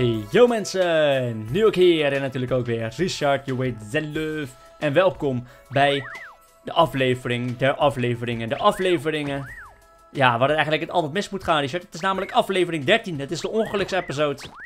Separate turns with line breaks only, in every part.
Hey, yo mensen! Nu ook hier en natuurlijk ook weer Richard, je weet zelf. En welkom bij de aflevering de afleveringen. De afleveringen, ja, waar het eigenlijk het altijd mis moet gaan, Richard. Het is namelijk aflevering 13, het is de ongeluksepisode. episode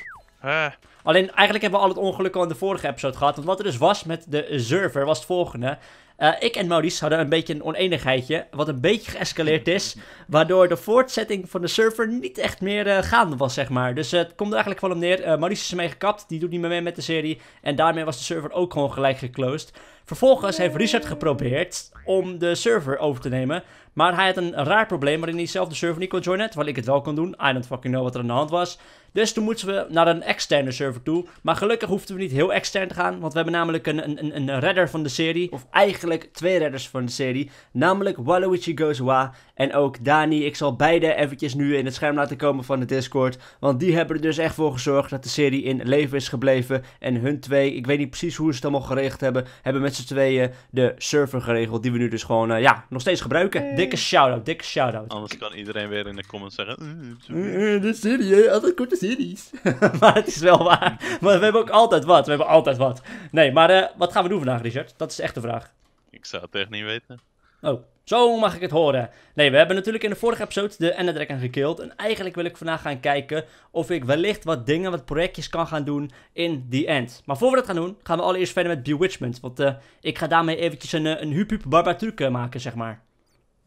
eh. Alleen, eigenlijk hebben we al het ongeluk al in de vorige episode gehad. Want wat er dus was met de server was het volgende. Eh, ik en Maurice hadden een beetje een oneenigheidje, wat een beetje geëscaleerd is, waardoor de voortzetting van de server niet echt meer eh, gaande was, zeg maar. Dus eh, het komt er eigenlijk wel om neer. Maurice is ermee gekapt, die doet niet meer mee met de serie en daarmee was de server ook gewoon gelijk geclosed. Vervolgens heeft Richard geprobeerd om de server over te nemen, maar hij had een raar probleem waarin hij zelf de server niet kon joinen. Terwijl ik het wel kon doen. I don't fucking know wat er aan de hand was. Dus toen moesten we naar een externe server toe. Maar gelukkig hoefden we niet heel extern te gaan. Want we hebben namelijk een, een, een redder van de serie. Of eigenlijk twee redders van de serie. Namelijk Waluigi Wa en ook Dani. Ik zal beide eventjes nu in het scherm laten komen van de Discord. Want die hebben er dus echt voor gezorgd dat de serie in leven is gebleven. En hun twee, ik weet niet precies hoe ze het allemaal geregeld hebben. Hebben met z'n tweeën de server geregeld. Die we nu dus gewoon, eh, ja, nog steeds gebruiken. Eh, dikke shout-out, dikke shout-out. Anders kan iedereen weer in de comments zeggen... Eh, eh, eh, de serie, altijd korte series. maar het is wel waar. Maar we hebben ook altijd wat, we hebben altijd wat. Nee, maar wat gaan we doen vandaag, Richard? Dat is echt de vraag. Ik zou het echt niet weten. Oh, zo mag ik het horen. Nee, we hebben natuurlijk in de vorige episode de Ender Dragon gekillt. En eigenlijk wil ik vandaag gaan kijken of ik wellicht wat dingen, wat projectjes kan gaan doen in The End. Maar voor we dat gaan doen, gaan we allereerst verder met Bewitchment. Want ik ga daarmee eventjes een, een huipu-barbatuur maken, zeg maar.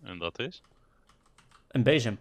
En dat is? Een bezem.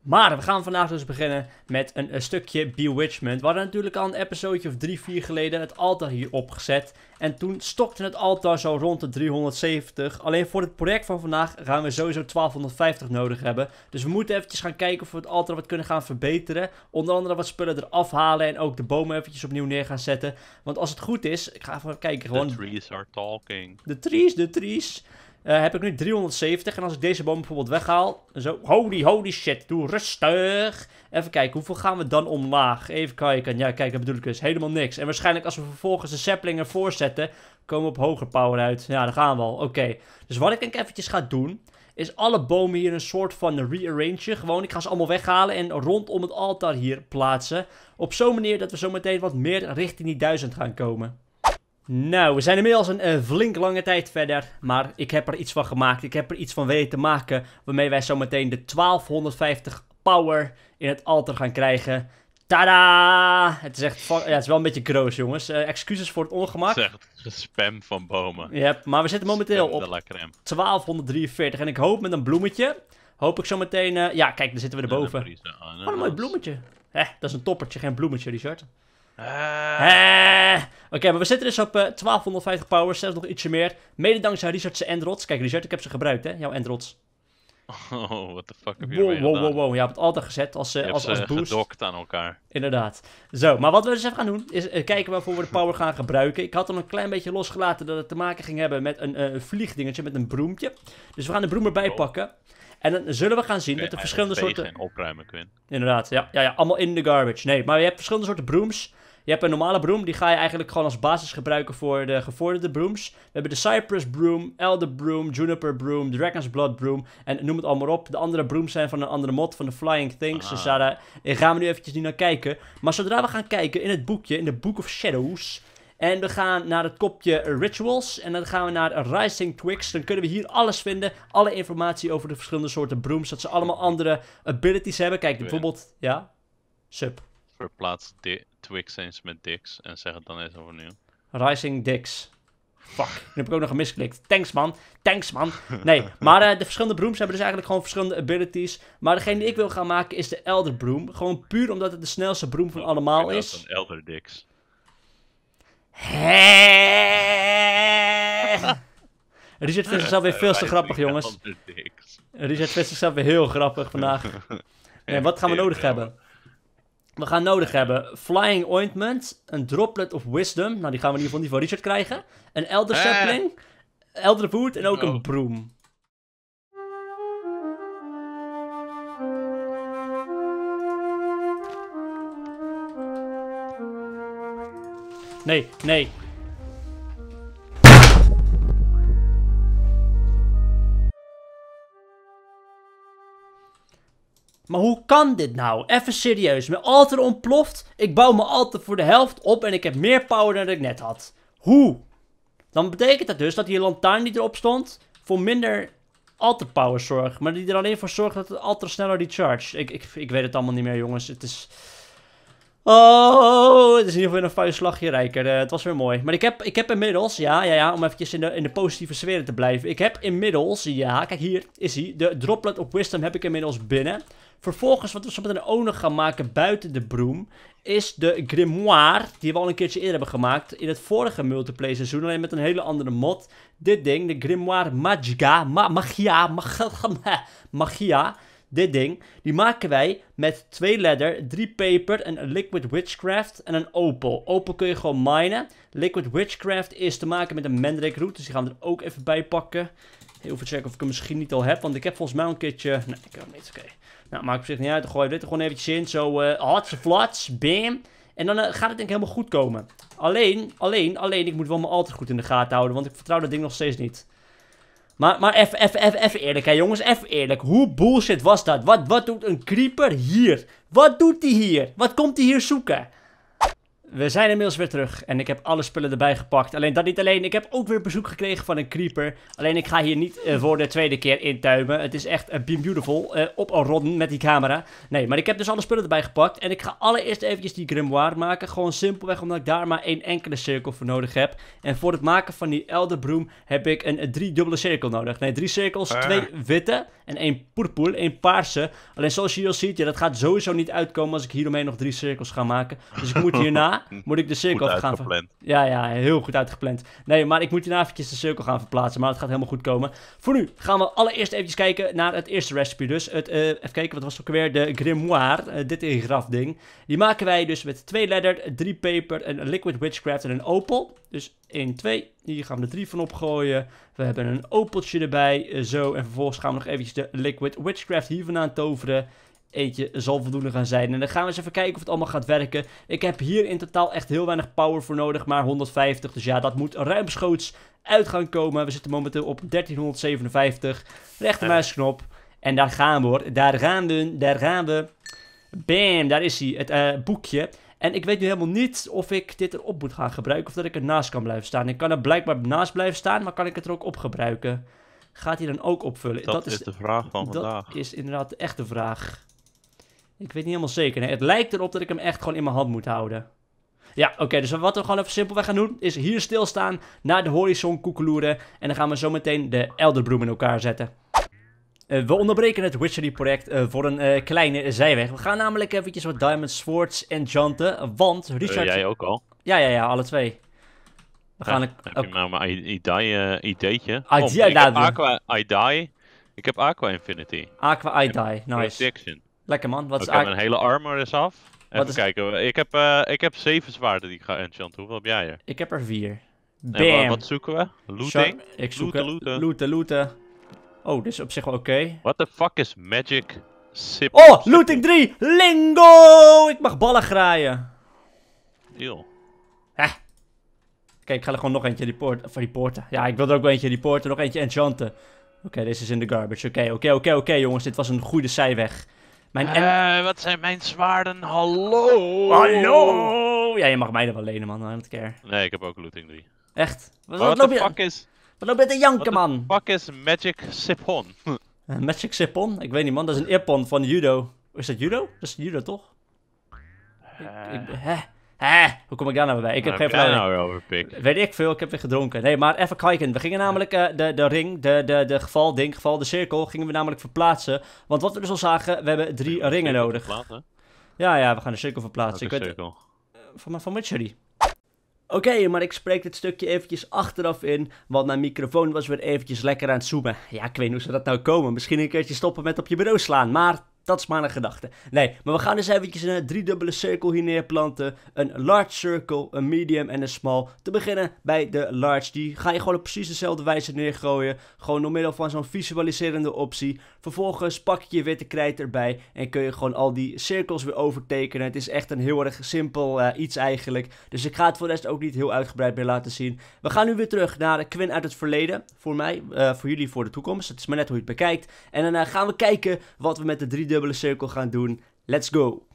Maar we gaan vandaag dus beginnen met een, stukje bewitchment. We hadden natuurlijk al een episodeje of drie, vier geleden het altaar hier opgezet. En toen stokte het altaar zo rond de 370. Alleen voor het project van vandaag gaan we sowieso 1250 nodig hebben. Dus we moeten eventjes gaan kijken of we het altaar wat kunnen gaan verbeteren. Onder andere wat spullen eraf halen en ook de bomen eventjes opnieuw neer gaan zetten. Want als het goed is, ik ga even kijken gewoon... The trees are talking. De trees, de trees. Eh, heb ik nu 370. En als ik deze boom bijvoorbeeld weghaal. Zo, holy, holy shit. Doe rustig. Even kijken, hoeveel gaan we dan omlaag? Even kijken. Ja, kijk, dat bedoel ik dus. Helemaal niks. En waarschijnlijk als we vervolgens de saplingen voorzetten, komen we op hoger power uit. Ja, daar gaan we al. Oké. Dus wat ik denk eventjes ga doen... is alle bomen hier een soort van rearrangen. Gewoon, ik ga ze allemaal weghalen... en rondom het altaar hier plaatsen. Op zo'n manier dat we zo meteen wat meer richting die 1000 gaan komen. Nou, we zijn inmiddels een, eh, flink lange tijd verder, maar ik heb er iets van gemaakt. Ik heb er iets van weten te maken, waarmee wij zometeen de 1250 power in het alter gaan krijgen. Tada! Het is echt, ja, het is wel een beetje groos, jongens. Eh, excuses voor het ongemak. Het is echt spam van bomen. Ja, maar we zitten momenteel op 1243 en ik hoop met een bloemetje. Hoop ik zo meteen... Eh, ja, kijk, daar zitten we erboven. Wat een mooi bloemetje. Hé, dat is een toppertje, geen bloemetje, Richard. Eh. Oké, maar we zitten dus op 1250 eh, power, zelfs nog ietsje meer. Mede dankzij Richard's Endrods. Kijk, Richard, ik heb ze gebruikt, hè? Jouw Endrods. Oh, what the fuck heb je wow, wow, wow, wow, Ja, hebt het altijd gezet als, uh, als, als boost. gedokt aan elkaar. Inderdaad. Zo, maar wat we dus even gaan doen, is kijken waarvoor we de power gaan gebruiken. Ik had hem een klein beetje losgelaten dat het te maken ging hebben met een vliegdingetje, met een broemtje. Dus we gaan de broem erbij oh. pakken. En dan zullen we gaan zien dat er verschillende soorten... opruimen, Quinn. Inderdaad, ja, ja, ja. Allemaal in de garbage. Nee, maar je hebt verschillende soorten brooms. Je hebt een normale broom, die ga je eigenlijk gewoon als basis gebruiken voor de gevorderde brooms. We hebben de Cypress Broom, Elder Broom, Juniper Broom, Dragon's Blood Broom en noem het allemaal op. De andere brooms zijn van een andere mod, van de Flying Things. Dus ah. Dus daar gaan we nu eventjes niet naar kijken. Maar zodra we gaan kijken in het boekje, in de Book of Shadows... En we gaan naar het kopje Rituals. En dan gaan we naar Rising Twigs. Dan kunnen we hier alles vinden. Alle informatie over de verschillende soorten brooms. Dat ze allemaal andere abilities hebben. Kijk, bijvoorbeeld... Ja? Sub. Verplaats dit. Twix eens met Dix en zeg het dan eens overnieuw. Rising Dix. Fuck, nu heb ik ook nog een misklikt. Thanks man, thanks man. Nee, maar eh, de verschillende brooms hebben dus eigenlijk gewoon verschillende abilities. Maar degene die ik wil gaan maken is de Elder Broom. Gewoon puur omdat het de snelste broom van allemaal is. Dat een Elder Dix. Richard vindt zichzelf weer veel te grappig, jongens. Richard vindt zichzelf weer heel grappig vandaag. Nee, wat gaan we nodig hebben? We gaan nodig hebben Flying Ointment, een Droplet of Wisdom. Nou, die gaan we in ieder geval niet van Richard krijgen. Een Elder eh. Sapling, Elder Elderwood en ook een oh. Broom. Nee, nee, kan dit nou? Even serieus. Mijn alter ontploft. Ik bouw mijn alter voor de helft op en ik heb meer power dan ik net had. Hoe? Dan betekent dat dus dat die lantaarn die erop stond voor minder alter power zorgt. Maar die er alleen voor zorgt dat het alter sneller recharge. Ik, ik, ik weet het allemaal niet meer jongens. Het is... Oh, het is in ieder geval een vuistslagje rijker. Uh, het was weer mooi. Maar ik heb, ik heb inmiddels, ja, ja, ja, om eventjes in de, in de positieve sfeer te blijven. Ik heb inmiddels, ja, kijk hier is hij. De droplet op wisdom heb ik inmiddels binnen. Vervolgens, wat we zo meteen owner gaan maken buiten de broem, is de grimoire, die we al een keertje eerder hebben gemaakt in het vorige multiplayer seizoen, alleen met een hele andere mod. Dit ding, de grimoire magica, magia, magia, magia, dit ding, die maken wij met twee leather, drie paper, een liquid witchcraft en een opal. Opal kun je gewoon minen. Liquid witchcraft is te maken met een mandrake root, dus die gaan we er ook even bij pakken. Heel veel checken of ik hem misschien niet al heb. Want ik heb volgens mij een keertje... Nee, ik heb hem niet. Oké. Nou, maakt op zich niet uit. Dan gooi je dit er gewoon eventjes in. Zo, uh, flats. Bam. En dan eh, gaat het denk ik helemaal goed komen. Alleen, alleen, alleen. Ik moet wel me altijd goed in de gaten houden. Want ik vertrouw dat ding nog steeds niet. Maar, maar even, even, even, even eerlijk, hè jongens. Even eerlijk. Hoe bullshit was dat? Wat, wat doet een creeper hier? Wat doet hij hier? Wat komt hij hier zoeken? We zijn inmiddels weer terug en ik heb alle spullen erbij gepakt. Alleen dat niet alleen, ik heb ook weer bezoek gekregen van een creeper. Alleen ik ga hier niet eh, voor de tweede keer intuimen. Het is echt een eh, beam beautiful eh, op een rodden met die camera. Nee, maar ik heb dus alle spullen erbij gepakt. En ik ga allereerst eventjes die grimoire maken. Gewoon simpelweg omdat ik daar maar één enkele cirkel voor nodig heb. En voor het maken van die elderbroom heb ik een drie dubbele cirkel nodig. Nee, drie cirkels, ah. twee witte en één purpoel, één paarse. Alleen zoals je hier ziet, ja, dat gaat sowieso niet uitkomen als ik hieromheen nog drie cirkels ga maken. Dus ik moet hierna... moet ik de cirkel gaan verplaatsen. Ja, ja, heel goed uitgepland. Nee, maar ik moet hierna nou eventjes de cirkel gaan verplaatsen. Maar dat gaat helemaal goed komen. Voor nu gaan we allereerst even kijken naar het eerste recipe. Dus het, eh, even kijken, wat was het ook weer? De grimoire. Eh, dit ingrafding. ding. Die maken wij dus met twee ladder, drie paper, een liquid witchcraft en een opel. Dus 1, 2. Hier gaan we er drie van opgooien. We hebben een opeltje erbij. Eh, zo. En vervolgens gaan we nog eventjes de liquid witchcraft hier vandaan toveren eentje zal voldoende gaan zijn. En dan gaan we eens even kijken of het allemaal gaat werken. Ik heb hier in totaal echt heel weinig power voor nodig, maar 150. Dus ja, dat moet ruimschoots uit gaan komen. We zitten momenteel op 1357. Rechtermuisknop. En daar gaan we hoor. Daar gaan we. Daar gaan we. Bam, daar is hij. Het eh, boekje. En ik weet nu helemaal niet of ik dit erop moet gaan gebruiken of dat ik ernaast kan blijven staan. Ik kan er blijkbaar naast blijven staan, maar kan ik het er ook op gebruiken? Gaat hij dan ook opvullen? Dat, dat is de vraag van vandaag. Dat is inderdaad de echte vraag. Ik weet niet helemaal zeker. het lijkt erop dat ik hem echt gewoon in mijn hand moet houden. Ja, oké, dus wat we gewoon even simpelweg gaan doen, is hier stilstaan, naar de horizon koekeloeren en dan gaan we zo meteen de elderbloem in elkaar zetten. Eh, we onderbreken het Witchery-project eh, voor een eh, kleine zijweg. We gaan namelijk eventjes wat Diamond Swords en Janten. want Richard... jij ook al? Ja, ja, ja, alle twee. We gaan... Ja, ik... Heb je nou mijn ideetje? ik heb Aqua I Die, ik heb Aqua Infinity. Aqua I Die, nice. Lekker man. Wat is okay, eigenlijk... mijn hele armor is af. Even kijken. Ik heb, eh, ik heb zeven zwaarden die ik ga enchanten. Hoeveel heb jij er? Ik heb er vier. Bam! wat zoeken we? Looting? ik zoek looten, looten. looten, looten. Oh, dit is op zich wel oké. Okay. What the fuck is magic sip? Oh, looting 3! Lingo! Ik mag ballen graaien. Eeuw. Hè? Kijk, ik ga er gewoon nog eentje van reporten. Ja, ik wil er ook wel eentje reporten, nog eentje enchanten. Oké, okay, deze is in de garbage. Oké, oké, oké, oké jongens, dit was een goede zijweg. Mijn eh, wat zijn mijn zwaarden? Hallo! Hallo! Ja, je mag mij er wel lenen, man. I don't care. Nee, ik heb ook looting 3. Echt? Wat, wat, loop je... is... Wat loop je te janken, man? Wat is Magic Sipon? Eh, Magic Sipon? Ik weet niet, man. Dat is een ippon van judo. Is dat judo? Dat is judo, toch? Ik, eh. ik, hè? Eh, hoe kom ik daar nou bij? Ik heb geen nou over Weet ik veel, ik heb weer gedronken. Nee, maar even kijken. We gingen namelijk eh, de, de ring, de, de, de geval, ding, geval, de cirkel, gingen we namelijk verplaatsen. Want wat we dus al zagen, we hebben drie we ringen nodig. Ja, ja, we gaan de cirkel verplaatsen. Welke ik cirkel? Weet, eh, van, van Mitchery. Oké, maar ik spreek dit stukje eventjes achteraf in, want mijn microfoon was weer eventjes lekker aan het zoomen. Ja, ik weet niet hoe ze dat nou komen. Misschien een keertje stoppen met op je bureau slaan, maar dat is maar een gedachte. Nee, maar we gaan dus eventjes een driedubbele cirkel hier neerplanten. Een large circle, een medium en een small. Te beginnen bij de large. Die ga je gewoon op precies dezelfde wijze neergooien. Gewoon door middel van zo'n visualiserende optie. Vervolgens pak je je witte krijt erbij en kun je gewoon al die cirkels weer overtekenen. Het is echt een heel erg simpel eh, iets eigenlijk. Dus ik ga het voor de rest ook niet heel uitgebreid meer laten zien. We gaan nu weer terug naar Quinn uit het verleden. Voor mij, eh, voor jullie voor de toekomst. Het is maar net hoe je het bekijkt. En dan eh, gaan we kijken wat we met de drie Dubbele cirkel gaan doen. Let's go!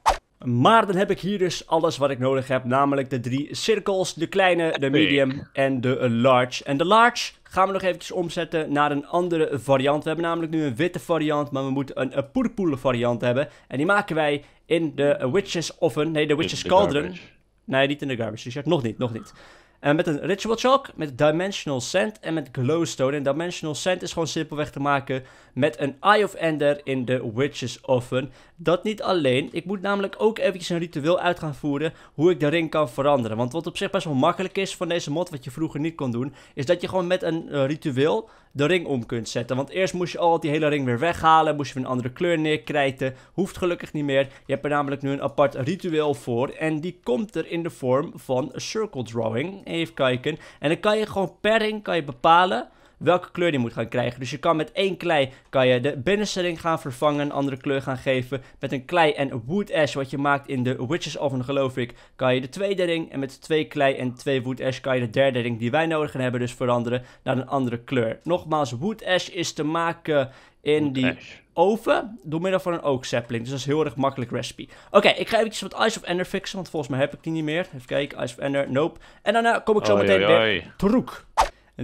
Maar dan heb ik hier dus alles wat ik nodig heb, namelijk de drie cirkels, de kleine, de medium en de large. En de large gaan we nog eventjes omzetten naar een andere variant. We hebben namelijk nu een witte variant, maar we moeten een, een variant hebben. En die maken wij in de Witches Oven, nee de Witches Cauldron. Nee, niet in de garbage, dus Nog niet, nog niet. En eh, met een Ritual Chalk, met Dimensional Sand en met Glowstone. En Dimensional Sand is gewoon simpelweg te maken met een Eye of Ender in de Witches Oven. Dat niet alleen. Ik moet namelijk ook eventjes een ritueel uit gaan voeren hoe ik de ring kan veranderen. Want wat op zich best wel makkelijk is van deze mod, wat je vroeger niet kon doen, is dat je gewoon met een eh, ritueel de ring om kunt zetten. Want eerst moest je al die hele ring weer weghalen, moest je weer een andere kleur neerkrijten. Hoeft gelukkig niet meer. Je hebt er namelijk nu een apart ritueel voor. En die komt er in de vorm van Circle Drawing even kijken. En dan kan je gewoon per ring kan je bepalen welke kleur die moet gaan krijgen. Dus je kan met één klei kan je de binnenstelling gaan vervangen, een andere kleur gaan geven. Met een klei en wood ash wat je maakt in de Witches Oven geloof ik, kan je de tweede ring en met twee klei en twee wood ash kan je de derde ring die wij nodig hebben dus veranderen naar een andere kleur. Nogmaals, wood ash is te maken in die... oven door middel van een sapling. Dus dat is heel erg makkelijk recipe. Oké, ik ga eventjes wat Ice of Ender fixen, want volgens mij heb ik die niet meer. Even kijken, Ice of Ender, nope. En daarna kom ik zo meteen weer terug.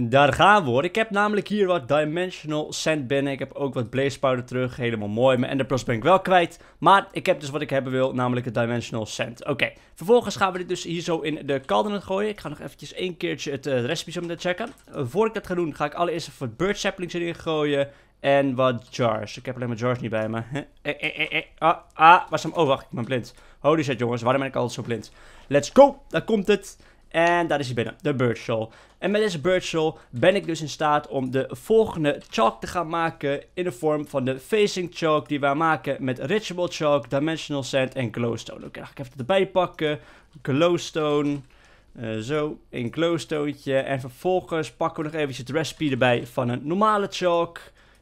Daar gaan we hoor. Ik heb namelijk hier wat Dimensional Sand binnen. Ik heb ook wat Blaze Powder terug. Helemaal mooi. Mijn enderplus ben ik wel kwijt. Maar ik heb dus wat ik hebben wil. Namelijk het Dimensional Sand. Oké. Vervolgens gaan we dit dus hier zo in de cauldron gooien. Ik ga nog eventjes één keertje het uh, recipe checken. Uh, voor ik dat ga doen ga ik allereerst even wat bird saplings erin gooien. En wat jars. Ik heb alleen maar jars niet bij me. Eh, eh, eh, eh, ah, ah, waar hem? Oh, wacht. Ik ben blind. Holy shit jongens. Waarom ben ik altijd zo blind? Let's go. Daar komt het. En daar is hij binnen, de show. En met deze show ben ik dus in staat om de volgende chalk te gaan maken in de vorm van de facing chalk die wij maken met Ritual Chalk, Dimensional Sand en Glowstone. Oké, okay, ga ik even erbij pakken. Glowstone, eh, zo, een glowstone. En vervolgens pakken we nog eventjes de recipe erbij van een normale chalk.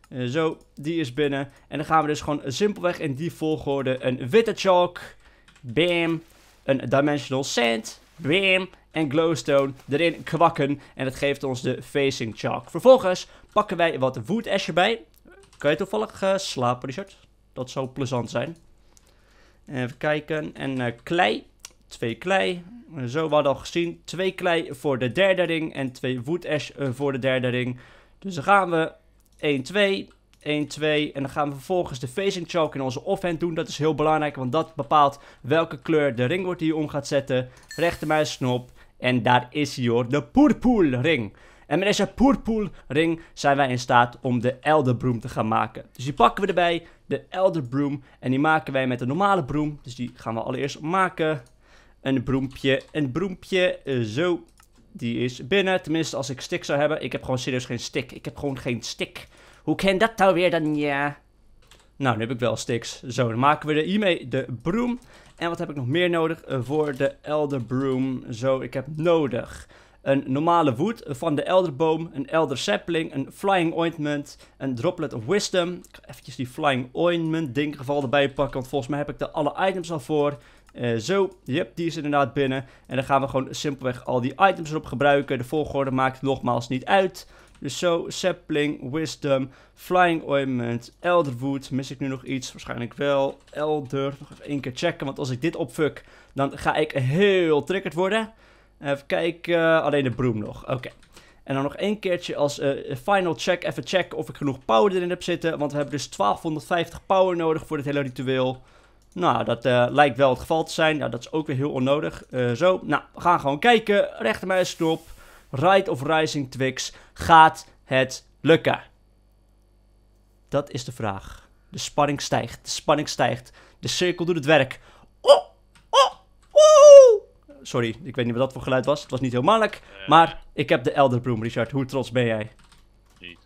Eh, zo, die is binnen. En dan gaan we dus gewoon simpelweg in die volgorde een witte chalk. Bam. Een dimensional sand. Bam en glowstone erin kwakken. En dat geeft ons de facing chalk. Vervolgens pakken wij wat wood ash erbij. Kan je toevallig eh, slapen, Richard? Dat zou plezant zijn. Even kijken. En eh, klei. Twee klei. Zo we hadden al gezien. Twee klei voor de derde ring. En twee wood ash eh, voor de derde ring. Dus dan gaan we 1, 2. 1, 2. En dan gaan we vervolgens de facing chalk in onze offhand doen. Dat is heel belangrijk, want dat bepaalt welke kleur de ring wordt die je om gaat zetten. Rechter muisknop. En daar is hij hoor, de Ring. En met deze Ring zijn wij in staat om de Elderbroom te gaan maken. Dus die pakken we erbij, de Elderbroom. En die maken wij met de normale broom. Dus die gaan we allereerst maken. Een broempje, een broempje, eh, zo. Die is binnen, tenminste als ik stick zou hebben. Ik heb gewoon serieus geen stick. Ik heb gewoon geen stick. Hoe kan dat nou weer dan, ja? Nou, nu heb ik wel sticks. Zo, dan maken we er hiermee de broom. En wat heb ik nog meer nodig eh, voor de Elder Broom? Zo, ik heb nodig een normale wood van de elderboom, een elder sapling, een flying ointment, een droplet of wisdom. Ik ga eventjes die flying ointment ding geval erbij pakken, want volgens mij heb ik er alle items al voor. Uh, zo, yep, die is inderdaad binnen. En dan gaan we gewoon simpelweg al die items erop gebruiken. De volgorde maakt nogmaals niet uit. Dus zo, Sapling, Wisdom, Flying Ointment, Elderwood. Mis ik nu nog iets? Waarschijnlijk wel. Elder. Nog even één keer checken, want als ik dit opfuck, dan ga ik heel triggerd worden. Even kijken. Alleen de broem nog. Oké. En dan nog één keertje als eh, final check. Even checken of ik genoeg power erin heb zitten. Want we hebben dus 1250 power nodig voor dit hele ritueel. Nou, dat eh, lijkt wel het geval te zijn. Nou, dat is ook weer heel onnodig. Eh, zo, nou, we gaan gewoon kijken. Rechtermuisknop. Ride of Rising Twix, gaat het lukken? Dat is de vraag. De spanning stijgt, de spanning stijgt. De cirkel doet het werk. Oh, oh, oh. Sorry, ik weet niet wat dat voor geluid was. Het was niet heel makkelijk. Eh. Maar ik heb de Elderbloem, Richard. Hoe trots ben jij? Niet.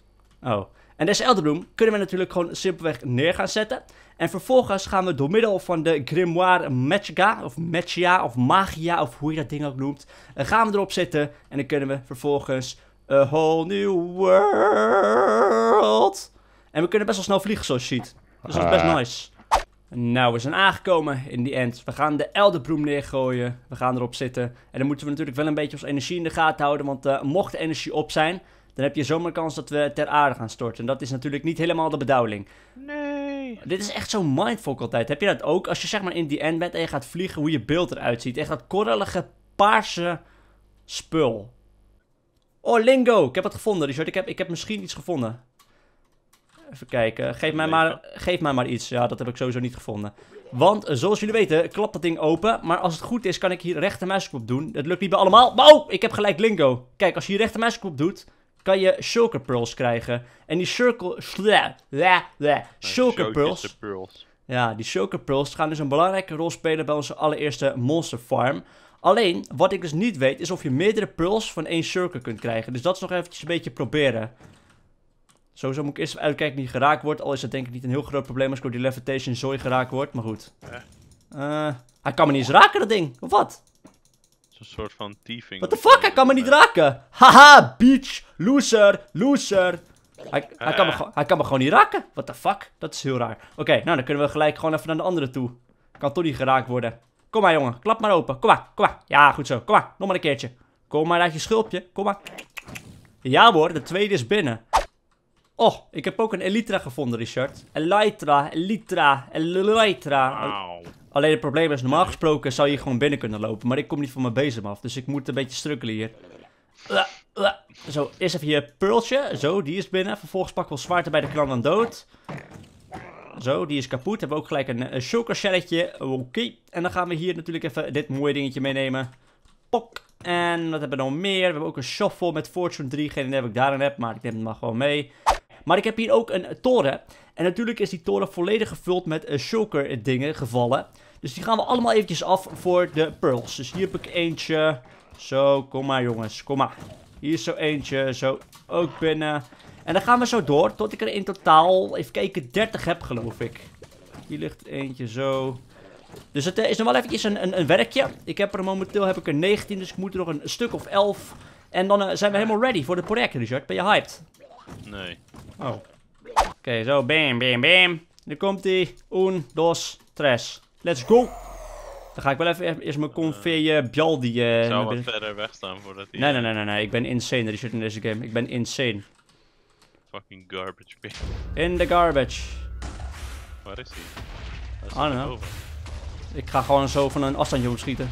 Oh. En deze Elder kunnen we natuurlijk gewoon simpelweg neer gaan zetten. En vervolgens gaan we door middel van de Grimoire Magica, of Magia, of Magia, of hoe je dat ding ook noemt, eh, gaan we erop zitten. En dan kunnen we vervolgens a whole new world. En we kunnen best wel snel vliegen zoals je ziet. Dus dat is best ah. nice. Nou, we zijn aangekomen in die end. We gaan de elderbroem neergooien. We gaan erop zitten. En dan moeten we natuurlijk wel een beetje onze energie in de gaten houden. Want eh, mocht de energie op zijn, dan heb je zomaar kans dat we ter aarde gaan storten. En dat is natuurlijk niet helemaal de bedoeling. Nee. Dit is echt zo'n mindfuck altijd. Heb je dat ook? Als je zeg maar in die end bent en je gaat vliegen, hoe je beeld eruit ziet. Echt dat korrelige paarse spul. Oh, lingo! Ik heb het gevonden, Richard. Ik heb, ik heb misschien iets gevonden. Even kijken. Geef mij, maar, geef mij maar iets. Ja, dat heb ik sowieso niet gevonden. Want, eh, zoals jullie weten, klapt dat ding open. Maar als het goed is, kan ik hier rechter muiskop doen. Dat lukt niet bij allemaal. Maar oh, ik heb gelijk lingo. Kijk, als je hier rechter muiskop doet, kan je Shulker Pearls krijgen. En die Shulker... la, Shulker Pearls... Ja, die Shulker Pearls gaan dus een belangrijke rol spelen bij onze allereerste Monster Farm. Alleen, wat ik dus niet weet, is of je meerdere Pearls van één Shulker kunt krijgen. Dus dat is nog eventjes een beetje proberen. Sowieso moet ik eerst uitkijken die geraakt wordt. Al is dat denk ik niet een heel groot probleem als ik door die levitation zooi geraakt word. Maar goed. Eh, hij kan me niet eens raken, dat ding. Of wat? Zo'n soort van dieving. What the fuck? Hij kan me niet eh. raken. Haha, bitch. Loser. Loser. Hij, kan me, eh. hij kan me gewoon niet raken. What the fuck? Dat is heel raar. Oké, nou dan kunnen we gelijk gewoon even naar de andere toe. Kan toch niet geraakt worden. Kom maar jongen, klap maar open. Kom maar, kom maar. Ja, goed zo. Kom maar, nog maar een keertje. Kom maar uit je schulpje. Kom maar. Ja hoor, de tweede is binnen. Oh, ik heb ook een Elytra gevonden, Richard. Elytra, Elytra, Elytra. Alleen het probleem is, normaal gesproken zou je gewoon binnen kunnen lopen. Maar ik kom niet van mijn bezem af, dus ik moet een beetje strukkelen hier. Zo, eerst even je pearltje. Zo, die is binnen. Vervolgens pakken we zwaarte bij de klant dan dood. Zo, die is kapot. Hebben we ook gelijk een, eh, een shelletje. Oké. En dan gaan we hier natuurlijk even dit mooie dingetje meenemen. Pok. En wat hebben we nog meer? We hebben ook een shovel met Fortune 3. Geen idee wat ik daarin heb, maar ik neem het maar gewoon mee. Maar ik heb hier ook een toren. En natuurlijk is die toren volledig gevuld met uh, shulker dingen gevallen. Dus die gaan we allemaal eventjes af voor de pearls. Dus hier heb ik eentje. Zo, kom maar jongens, kom maar. Hier is zo eentje, zo ook binnen. En dan gaan we zo door tot ik er in totaal, even kijken, 30 heb geloof ik. Hier ligt eentje zo. Dus het eh, is nog wel eventjes een, een, een, werkje. Ik heb er momenteel heb ik er 19, dus ik moet er nog een stuk of 11. En dan eh, zijn we helemaal ready voor het project, Richard. Ben je hyped? Nee. Oh. Oké, zo. Bam, bam, bam. Nu komt ie. Un, dos, tres. Let's go. Dan ga ik wel even eerst mijn Convey bjaldi. die... Uh, zou wat verder weg staan voordat hij... Nee, nee, nee, nee, nee. Ik ben insane, Richard, in deze game. Ik ben insane. Fucking garbage In the garbage. Waar is hij? I don't Ik ga gewoon zo van een afstandje schieten.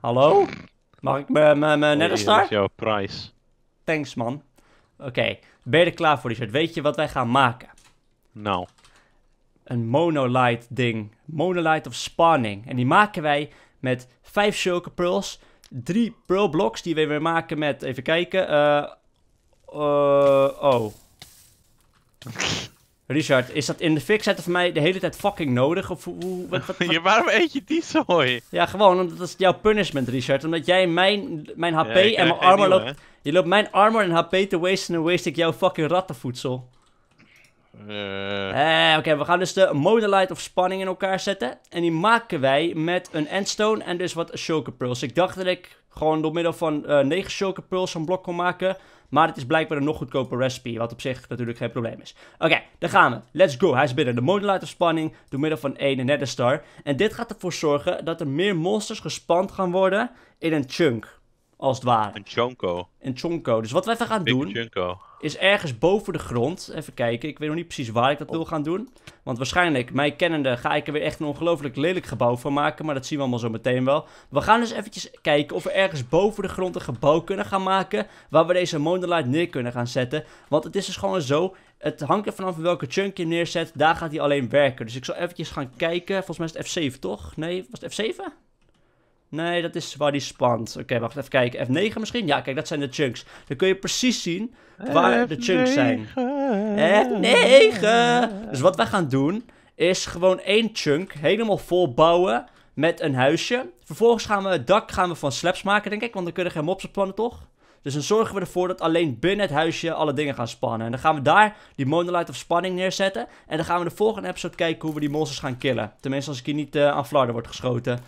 Hallo? Mag ik mijn nether star? is jouw prijs. Thanks, man. Oké, ben je er klaar voor, Richard? Weet je wat wij gaan maken? Nou. Een monolite ding. Monolite of spawning. En die maken wij met vijf zulke pearls. Drie pearl blocks die we weer maken met... Even kijken. Uh, oh. Richard, is dat in de fix zetten voor mij de hele tijd fucking nodig? Of hoe, wat, waarom eet je die zooi? Ja, gewoon, omdat dat is jouw punishment, Richard. Omdat jij mijn, mijn HP en mijn armor loopt... Je loopt mijn armor en HP te wasten en waste ik jouw fucking rattenvoedsel. Eh. Eh, oké, we gaan dus de modelite of spanning in elkaar zetten. En die maken wij met een endstone en dus wat shulker pearls. Ik dacht dat ik gewoon door middel van uh, eh, 9 shulker pearls een blok kon maken... Maar het is blijkbaar een nog goedkoper recipe, wat op zich natuurlijk geen probleem is. Oké, okay, daar gaan we. Let's go. Hij is binnen de Moonlight of Spanning door middel van één netherstar. Star. En dit gaat ervoor zorgen dat er meer monsters gespand gaan worden in een chunk als het ware. Een chonko. Een chonko. Dus wat we even gaan doen, is ergens boven de grond, even kijken, ik weet nog niet precies waar ik dat wil gaan doen. Want waarschijnlijk, mij kennende, ga ik er weer echt een ongelooflijk lelijk gebouw van maken, maar dat zien we allemaal zo meteen wel. We gaan dus eventjes kijken of we ergens boven de grond een gebouw kunnen gaan maken, waar we deze Monolight neer kunnen gaan zetten. Want het is dus gewoon zo, het hangt er vanaf welke chunk je neerzet, daar gaat hij alleen werken. Dus ik zal eventjes gaan kijken, volgens mij is het F7 toch? Nee, was het F7? Nee, dat is waar die spant. Oké, wacht even kijken. F9 misschien? Ja, kijk, dat zijn de chunks. Dan kun je precies zien waar de chunks zijn. F9! Dus wat wij gaan doen, is gewoon één chunk helemaal vol bouwen met een huisje. Vervolgens gaan we het dak gaan we van slabs maken, denk ik. Want dan kunnen geen mobs op spannen, toch? Dus dan zorgen we ervoor dat alleen binnen het huisje alle dingen gaan spannen. En dan gaan we daar die monolight of spanning neerzetten. En dan gaan we de volgende episode kijken hoe we die monsters gaan killen. Tenminste, als ik hier niet eh, aan flarden wordt geschoten.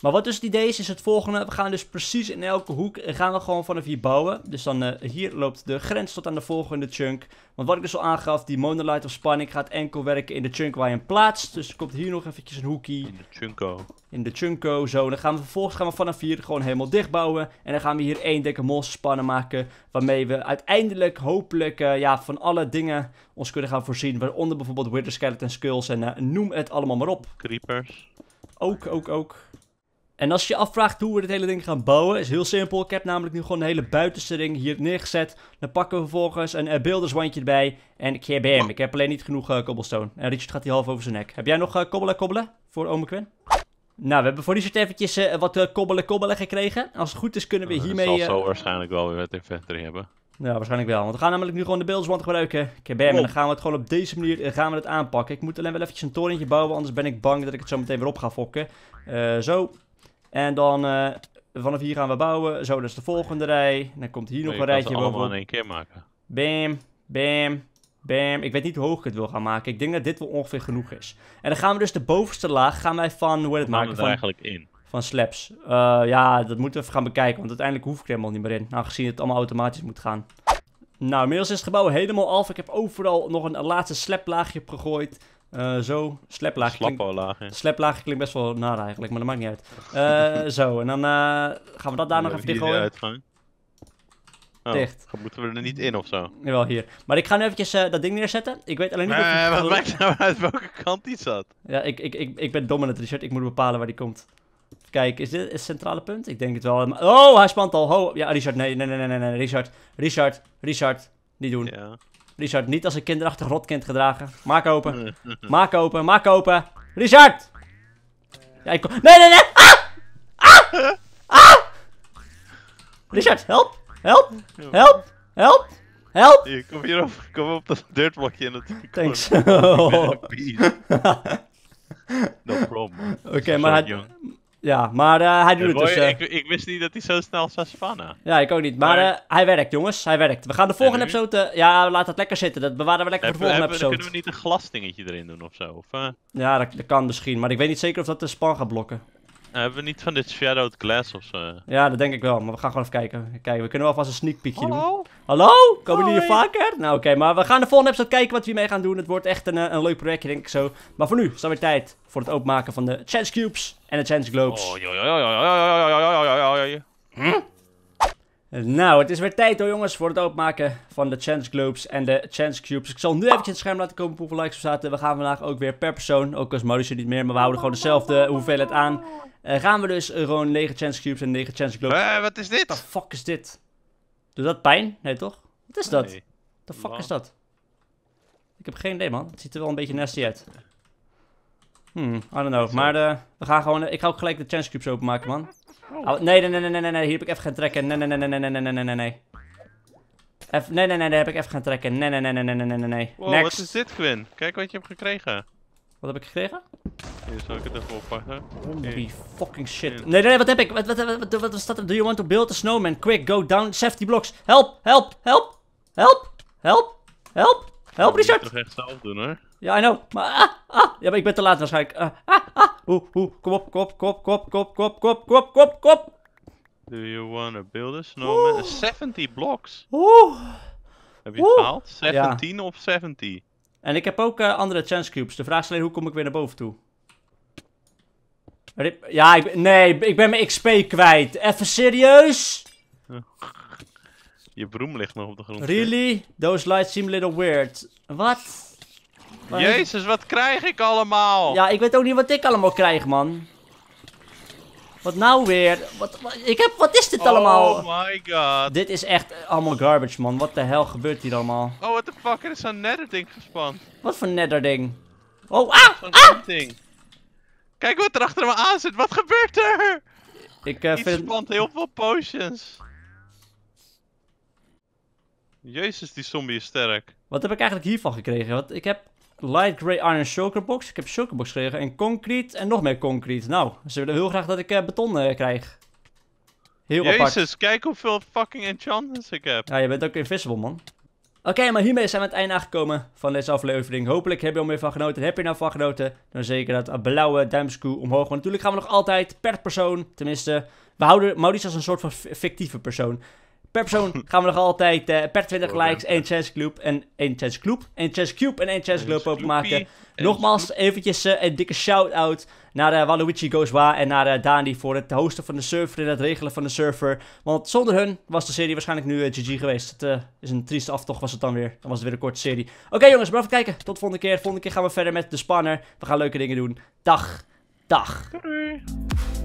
Maar wat dus het idee is, is het volgende. We gaan dus precies in elke hoek eh, gaan we gewoon vanaf hier bouwen. Dus dan eh, hier loopt de grens tot aan de volgende chunk. Want wat ik dus al aangaf, die monolith of spanning gaat enkel werken in de chunk waar je hem plaatst. Dus er komt hier nog eventjes een hoekie. In de chunko. In de chunko, zo. Dan gaan we vervolgens gaan we vanaf hier gewoon helemaal dicht bouwen. En dan gaan we hier één dikke spannen maken. Waarmee we uiteindelijk hopelijk eh, ja, van alle dingen ons kunnen gaan voorzien. Waaronder bijvoorbeeld Wither Skeleton Skulls en noem het allemaal maar op. Creepers. Ook, ook, ook. En als je je afvraagt hoe we dit hele ding gaan bouwen, is heel simpel. Ik heb namelijk nu gewoon de hele buitenste ring hier neergezet. Dan pakken we vervolgens een uh, beelderswandje erbij. En ik heb Ik heb alleen niet genoeg eh, cobblestone. En eh, Richard gaat die half over zijn nek. Heb jij nog kobbelen kobbelen voor ome Quinn? Nou, we hebben voor Richard eventjes wat kobbelen kobbelen gekregen. Als het goed is kunnen we hiermee... Dat zal zo waarschijnlijk wel weer het inventory hebben. Ja, waarschijnlijk wel. Want we gaan namelijk nu gewoon de beelderswand gebruiken. Kabam. En dan gaan we het gewoon op deze manier gaan we het aanpakken. Ik moet alleen wel eventjes een torentje bouwen. Anders ben ik bang dat ik het zo meteen weer op ga fokken. zo. En dan eh, vanaf hier gaan we bouwen. Zo, dat is de volgende rij. En dan komt hier nog een rijtje boven. allemaal in één keer maken. Bam, bam, bam. Ik weet niet hoe hoog ik het wil gaan maken. Ik denk dat dit wel ongeveer genoeg is. En dan gaan we dus de bovenste laag gaan wij van... Hoe het maken? van, eigenlijk in? Van slaps. Eh, ja, dat moeten we even gaan bekijken. Want uiteindelijk hoef ik er helemaal niet meer in. Aangezien het allemaal automatisch moet gaan. Nou, inmiddels is het gebouw helemaal af. Ik heb overal nog een laatste slaplaagje gegooid. Eh, zo, slaplaag. Slappolaag. klinkt best wel naar eigenlijk, maar dat maakt niet uit. Eh, zo, en dan eh, gaan we dat daar nog even dichtgooien. gooien. Oh, dicht. Moeten we er niet in of zo? Jawel, hier. Maar ik ga nu eventjes dat ding neerzetten. Ik weet alleen niet... Nee, wat maakt nou uit welke kant die zat? Ja, ik, ik, ik, ik ben dom in het Richard Ik moet bepalen waar die komt. Kijk, is dit het centrale punt? Ik denk het wel. Oh, hij spant al. Ja, Richard, nee, nee, nee, nee, nee. Richard, Richard, Richard. Niet doen. Ja. Richard niet als een kinderachtig rotkind gedragen. Maak open. Maak open, maak open. Richard! Ja, ik kom... Nee, nee, nee! Ah! Ah! Ah! Richard, help! Help! Help! Help! Help! Hier, kom hier op, kom op dat dirtblokje in het... Thanks. Oh. no problem. Oké, maar ja, maar eh, hij doet het dus. Eh. Ik, wist niet dat hij zo snel zou spannen. Ja, ik ook niet. Maar, eh, hij werkt, jongens. Hij werkt. We gaan de volgende episode... Ja, laat dat lekker zitten. Dat bewaren we lekker voor de volgende hebben, episode. Kunnen we niet een glasdingetje erin doen of zo? ja, dat, kan misschien. Maar ik weet niet zeker of dat de span gaat blokken hebben we niet van dit Shadowed Glass of zo? Ja, dat denk ik wel, maar we gaan gewoon even kijken. Kijk, we kunnen wel vast een sneak peekje doen. Hallo? Komen jullie hier vaker? Nou, oké, maar we gaan de volgende episode kijken wat we mee gaan doen. Het wordt echt een, een leuk projectje, denk ik zo. Maar voor nu is het weer tijd voor het openmaken van de Chance Cubes en de Chance Globes. Oh, nou, het is weer tijd hoor jongens voor het openmaken van de Chance Globes en de Chance Cubes. Ik zal nu eventjes het scherm laten komen hoeveel likes we zaten. We gaan vandaag ook weer per persoon, ook als modusje niet meer, maar we houden gewoon dezelfde hoeveelheid aan. Eh, gaan we dus eh, gewoon 9 Chance Cubes en 9 Chance Globes. Eh, wat is dit? What the fuck is dit? Doet dat pijn? Nee toch? Wat is dat? What the fuck is dat? Ik heb geen idee man, het ziet er wel een beetje nasty uit. Hmm, I don't know, maar eh, we gaan gewoon, ik ga ook gelijk de Chance Cubes openmaken man. Oh, nee, nee, nee, nee, nee, nee, hier heb ik even gaan trekken. Nee, nee, nee, nee, nee, nee, nee, nee, nee. Even, nee, nee, nee, daar heb ik even gaan trekken. Nee, nee, nee, nee, nee, nee, nee, nee. Wow, wat is dit, Quinn? Kijk wat je hebt gekregen. Wat heb ik gekregen? Hier zal ik het even oppakken. Holy okay. fucking shit. Nee, nee, nee, wat heb ik? Wat, wat, wat, wat, wat staat er? Do you want to build a snowman? Quick, go down safety blocks. Help, help, help, help, help, help, help, Richard. Ik moet het toch echt zelf doen, hoor. Ja, I know. Maar, ah, ah. Ja, maar ik ben te laat waarschijnlijk. ah, ah. ah. Oeh, oeh. Kom op, kom op, kom op, kom op, kom op, kom op, kom op, kom op, kom op, kom op. Do you wanna build a snowman? Oeh. 70 blocks. Oeh. Heb je het gehaald? 17 of 70? En ik heb ook eh, andere chance cubes. De vraag is alleen, hoe kom ik weer naar boven toe? Ja, ik, nee, ik ben mijn XP kwijt. Even serieus? Je broem ligt nog op de grond. Really? Those lights seem a little weird. Wat? Maar Jezus, wat krijg ik allemaal? Ja, ik weet ook niet wat ik allemaal krijg, man. Wat nou weer? Wat, ik heb, wat is dit oh allemaal? Oh my god. Dit is echt allemaal garbage, man. Wat de hel gebeurt hier allemaal? Oh, what the fuck? Er is een netterding gespannen. Wat voor netterding? Oh, ah! ah! Kijk wat er achter me aan zit. Wat gebeurt er? Ik eh, vind... spant heel veel potions. Jezus, die zombie is sterk. Wat heb ik eigenlijk hiervan gekregen? Want ik heb Light Grey Iron box. Ik heb box gekregen. En concrete en nog meer concrete. Nou, ze willen heel graag dat ik eh, beton eh, krijg. Heel Jezus, Jezus, kijk hoeveel fucking enchantments ik heb. Ja, je bent ook invisible, man. Oké, maar hiermee zijn we aan het einde aangekomen van deze aflevering. Hopelijk heb je er meer van genoten. Heb je nou van genoten? Dan zeker dat blauwe duimskoe. omhoog. Want natuurlijk gaan we nog altijd per persoon, tenminste... We houden Maurice als een soort van fictieve persoon. Per persoon gaan we nog altijd eh, per 20 likes één Chess Club en één Chess Club. Een Chess Cube en één Chess Club openmaken. Nogmaals eventjes eh, een dikke shout-out naar uh, Waluigi Gozwa en naar Dani voor het hosten van de server en het regelen van de server. Want zonder hun was de serie waarschijnlijk nu GG geweest. Het is een trieste aftocht was het dan weer. Dan was het weer een korte serie. Oké jongens, bedankt voor het kijken. Tot de volgende keer. Volgende keer gaan we verder met de spanner. We gaan leuke dingen doen. Dag. Dag. Doei.